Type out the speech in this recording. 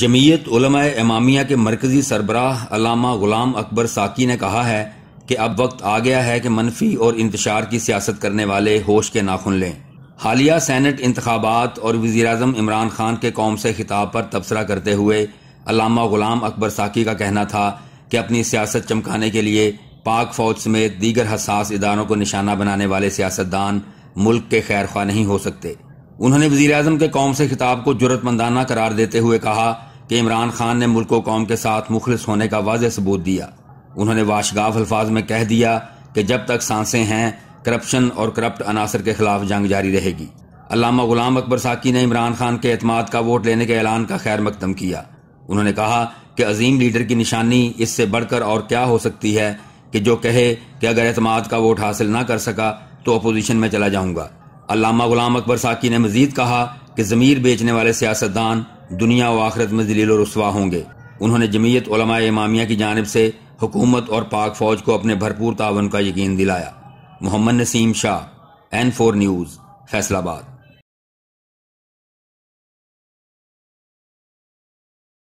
जमीयत इमामिया के मरकज़ी सरबराह अलामा ग़ुलाम अकबर साकी ने कहा है कि अब वक्त आ गया है कि मनफी और इंतशार की सियासत करने वाले होश के नाखुन लें हालिया सैनट इंतबात और वज़ी अजम इमरान खान के कौम से खिताब पर तबसरा करते हुए अलामा ग़ुलाम अकबर साकी का कहना था कि अपनी सियासत चमकाने के लिए पाक फ़ौज समेत दीगर हसास इदारों को निशाना बनाने वाले सियासतदान मुल्क के खैर खा नहीं हो सकते उन्होंने वजीर अजम के कौम से खिताब को जरूरतमंदाना करार देते हुए कहा कि इमरान खान ने मुल्क कौम के साथ मुखलिस होने का वाज सबूत दिया उन्होंने वाशगाफ अल्फाज में कह दिया कि जब तक सांसें हैं करप्शन और करप्ट अनासर के खिलाफ जंग जारी रहेगी अलामा गुलाम अकबर साकी ने इमरान खान के अतमाद का वोट लेने के ऐलान का खैर मकदम किया उन्होंने कहा कि अजीम लीडर की निशानी इससे बढ़कर और क्या हो सकती है कि जो कहे कि अगर अतमाद का वोट हासिल ना कर सका तो अपोजिशन में चला जाऊंगा अलामा गुलाम अकबर साकी ने मजीद कहा कि ज़मीर बेचने वाले सियासतदान दुनिया व आखरत में जलील व रसवा होंगे उन्होंने जमीयत इमामिया की जानब से हुकूमत और पाक फौज को अपने भरपूर तावन का यकीन दिलाया Mohammad Naseem Shah N four news Faisalabad